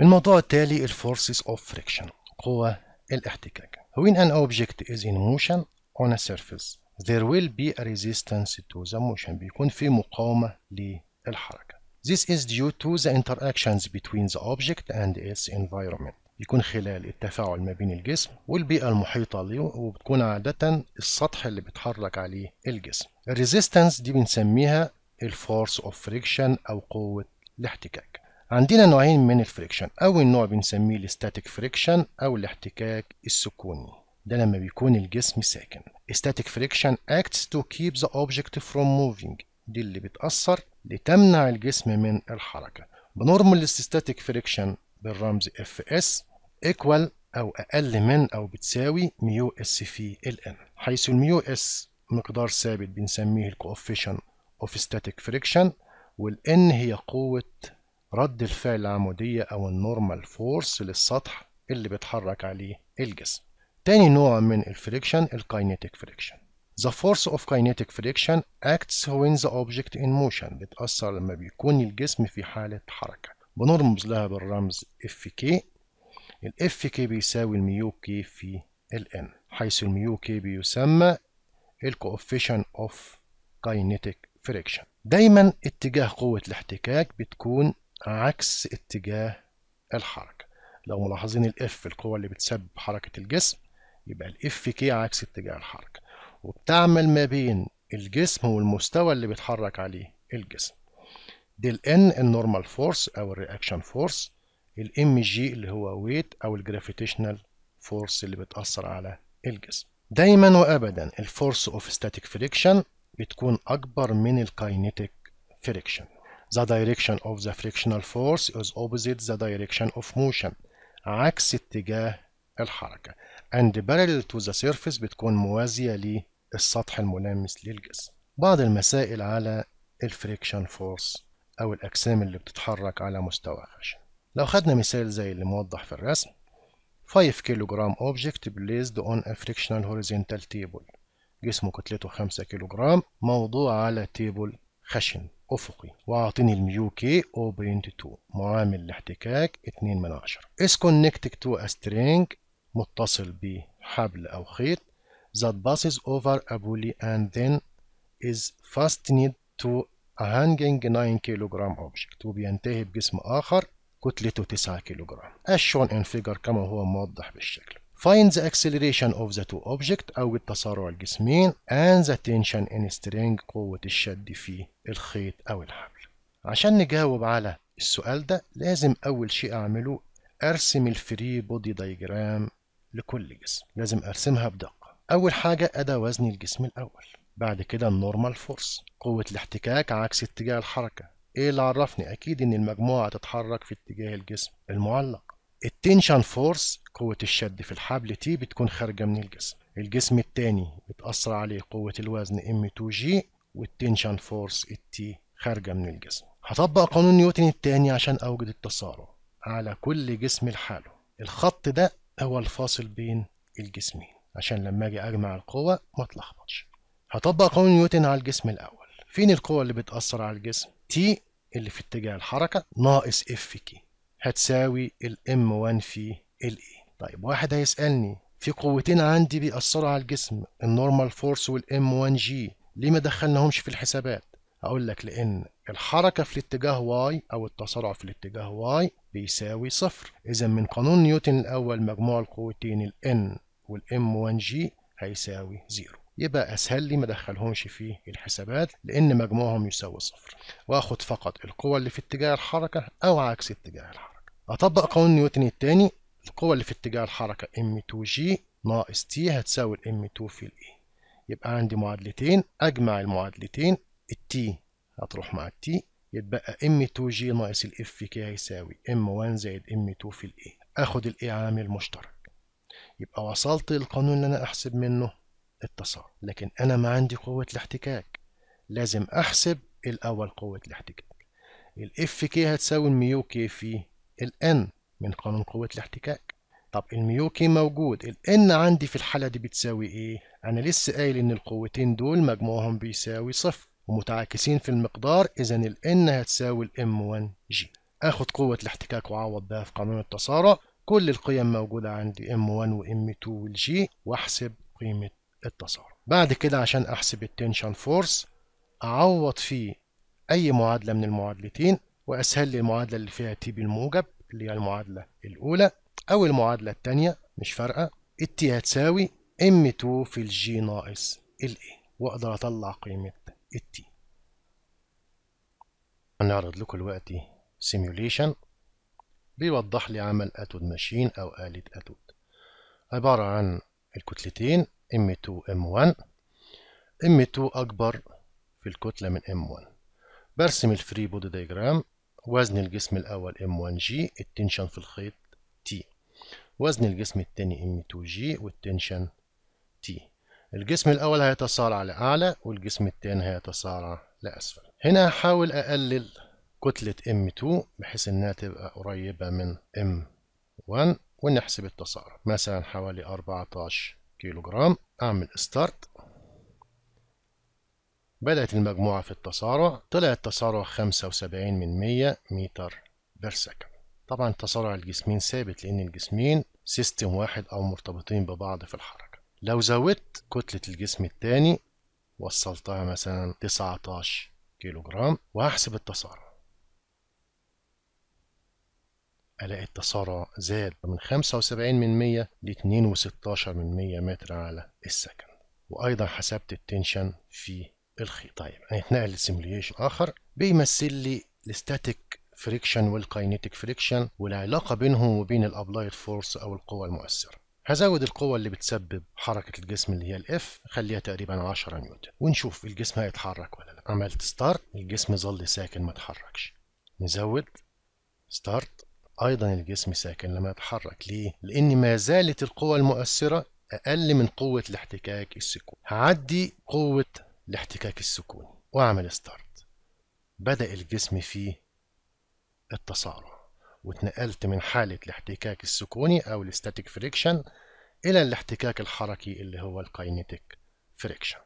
الموضوع التالي ال forces of friction قوى الاحتكاك When an object is in motion on a surface there will be a resistance to the motion بيكون في مقاومة للحركة This is due to the interactions between the object and its environment بيكون خلال التفاعل ما بين الجسم والبيئة المحيطة له وبتكون عادة السطح اللي بيتحرك عليه الجسم الريزيستنس دي بنسميها الفورس اوف فريكشن أو قوة الاحتكاك عندنا نوعين من الفريكشن اول نوع بنسميه الستاتيك فريكشن او الاحتكاك السكوني ده لما بيكون الجسم ساكن static friction acts to keep the object from moving دي اللي بتأثر لتمنع الجسم من الحركة بنورمال static friction بالرمز Fs equal أو أقل من أو بتساوي ميو اس في ال ان حيث الميو اس مقدار ثابت بنسميه الكوفيشن اوف ستاتيك فريكشن والان هي قوة رد الفعل العمودية أو النورمال فورس للسطح اللي بيتحرك عليه الجسم. تاني نوع من الفريكشن الكاينيتيك فريكشن. The force of kinetic friction acts when the object in motion بتأثر لما بيكون الجسم في حالة حركة بنرمز لها بالرمز FK ال FK بيساوي الميو كي في ال N حيث الميو كي بيسمى ال coefficient of kinetic friction دايما اتجاه قوة الاحتكاك بتكون عكس اتجاه الحركة لو ملاحظين الاف القوة اللي بتسبب حركة الجسم يبقى الاف كي عكس اتجاه الحركة وبتعمل ما بين الجسم والمستوى اللي بيتحرك عليه الجسم ديل N النورمال فورس او الرياكشن فورس الام جي اللي هو ويت او الجرافيتيشنال فورس اللي بتأثر على الجسم دايما وابدا الفورس اوف ستاتيك فريكشن بتكون اكبر من الكاينيتيك فريكشن The direction of the frictional force is opposite the direction of motion عكس اتجاه الحركة and parallel to the surface بتكون موازية للسطح الملامس للجسم بعض المسائل على الفريكشن فورس أو الأجسام اللي بتتحرك على مستوى خشن لو خدنا مثال زي اللي موضح في الرسم 5 كيلو جرام object placed on a frictional horizontal table جسمه كتلته 5 كيلو جرام موضوع على تيبل خشن افقي واعطيني الميو كي 0.2 معامل الاحتكاك اتنين من 10 اس كونكتك تو سترينج متصل بحبل او خيط ذات باسز اوفر ابولي اند ذن از فاستنيد تو هانجينج 9 كيلوغرام اوبجكت وبينتهي بجسم اخر كتلته 9 كيلوغرام as shown in figure كما هو موضح بالشكل Find the acceleration of the two object أو التسارع الجسمين and the tension in string قوة الشد في الخيط أو الحبل عشان نجاوب على السؤال ده لازم أول شيء أعمله أرسم الفري بودي دايجرام لكل جسم لازم أرسمها بدقة أول حاجة أدا وزن الجسم الأول بعد كده النورمال فورس قوة الاحتكاك عكس اتجاه الحركة إيه اللي عرفني أكيد إن المجموعة تتحرك في اتجاه الجسم المعلق التنشن فورس قوة الشد في الحبل تي بتكون خارجة من الجسم الجسم التاني بتأثر عليه قوة الوزن ام 2 جي والتنشن فورس التي خارجة من الجسم هطبق قانون نيوتن التاني عشان أوجد التسارع على كل جسم لحاله الخط ده هو الفاصل بين الجسمين عشان لما أجي أجمع القوة ما تلخبطش هطبق قانون نيوتن على الجسم الأول فين القوة اللي بتأثر على الجسم تي اللي في اتجاه الحركة ناقص اف كي هتساوي ال M1 في ال A طيب واحد هيسألني في قوتين عندي بيأثروا على الجسم النورمال فورس وال M1G ليه ما دخلناهمش في الحسابات أقول لك لأن الحركة في الاتجاه Y أو التسارع في الاتجاه Y بيساوي صفر إذا من قانون نيوتن الأول مجموع القوتين ال N وال M1G هيساوي زيرو يبقى اسهل لي ما ادخلهمش في الحسابات لان مجموعهم يساوي صفر واخد فقط القوة اللي في اتجاه الحركه او عكس اتجاه الحركه أطبق قانون نيوتن الثاني القوة اللي في اتجاه الحركة M2G ناقص T هتساوي M2 في الـ a e. يبقى عندي معادلتين أجمع المعادلتين الـ t هتروح مع الـ t يتبقى M2G ناقص الـ F كي هيساوي M1 زائد M2 في الـ a e. آخد الـ a e عامل مشترك يبقى وصلت للقانون اللي أنا أحسب منه التسارع لكن أنا ما عندي قوة الاحتكاك لازم أحسب الأول قوة الاحتكاك الـ F كي هتساوي الميو كي في الان من قانون قوة الاحتكاك طب الميوكي موجود الان عندي في الحالة دي بتساوي ايه انا لسه قايل ان القوتين دول مجموعهم بيساوي صفر ومتعاكسين في المقدار اذا الان هتساوي الام 1 جي اخد قوة الاحتكاك واعوض بها في قانون التسارع كل القيم موجودة عندي ام 1 وام 2 والجي واحسب قيمة التسارع بعد كده عشان احسب التنشن فورس اعوض فيه اي معادلة من المعادلتين وأسهل لي المعادلة اللي فيها تي بالموجب اللي هي المعادلة الأولى أو المعادلة الثانية مش فارقة التي هتساوي M2 في الجي ناقص الإي وأقدر أطلع قيمة التي هنعرض لكم دلوقتي سيميوليشن بيوضح لي عمل أتود ماشين أو آلة أتود عبارة عن الكتلتين M2 M1 M2 أكبر في الكتلة من M1 برسم الفري بودي دايجرام وزن الجسم الأول M1G التنشن في الخيط T وزن الجسم الثاني M2G والتنشن T الجسم الأول هيتصارع لأعلى والجسم الثاني هيتصارع لأسفل هنا هحاول أقلل كتلة M2 بحيث إنها تبقى قريبة من M1 ونحسب التصارع مثلا حوالي 14 كيلو جرام أعمل ستارت بدأت المجموعة في التسارع طلع التسارع 75 من 100 متر بير طبعا تسارع الجسمين ثابت لأن الجسمين سيستم واحد أو مرتبطين ببعض في الحركة لو زودت كتلة الجسم الثاني وصلتها مثلا 19 كيلو جرام وهحسب التسارع ألاقي التسارع زاد من 75 من 100 ل 2.16 من 100 متر على السكن وأيضا حسبت التنشن فيه الخي طيب هنتنقل يعني لسيموليشن اخر بيمثل لي الستاتيك فريكشن والكاينيتيك فريكشن والعلاقه بينهم وبين الابلايد فورس او القوه المؤثره هزود القوة اللي بتسبب حركة الجسم اللي هي الاف خليها تقريبا 10 نيوتن ونشوف الجسم هيتحرك ولا لا عملت ستارت الجسم ظل ساكن ما اتحركش نزود ستارت ايضا الجسم ساكن لما يتحرك ليه لان ما زالت القوة المؤثرة اقل من قوة الاحتكاك السكون هعدي قوة الاحتكاك السكوني وأعمل ستارت بدأ الجسم فيه التصارع واتنقلت من حالة الاحتكاك السكوني أو الاستاتيك فريكشن إلى الاحتكاك الحركي اللي هو الكاينيتيك فريكشن